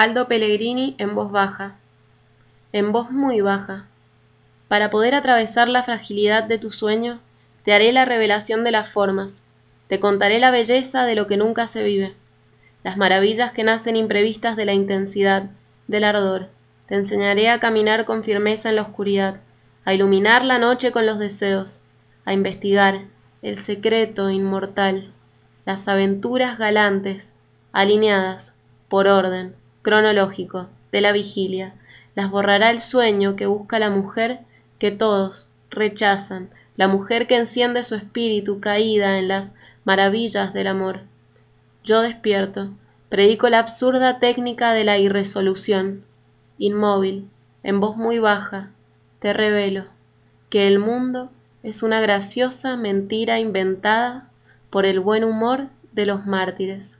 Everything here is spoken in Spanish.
Aldo Pellegrini en voz baja, en voz muy baja. Para poder atravesar la fragilidad de tu sueño, te haré la revelación de las formas, te contaré la belleza de lo que nunca se vive, las maravillas que nacen imprevistas de la intensidad, del ardor, te enseñaré a caminar con firmeza en la oscuridad, a iluminar la noche con los deseos, a investigar el secreto inmortal, las aventuras galantes, alineadas, por orden, cronológico de la vigilia. Las borrará el sueño que busca la mujer que todos rechazan, la mujer que enciende su espíritu caída en las maravillas del amor. Yo despierto, predico la absurda técnica de la irresolución. Inmóvil, en voz muy baja, te revelo que el mundo es una graciosa mentira inventada por el buen humor de los mártires.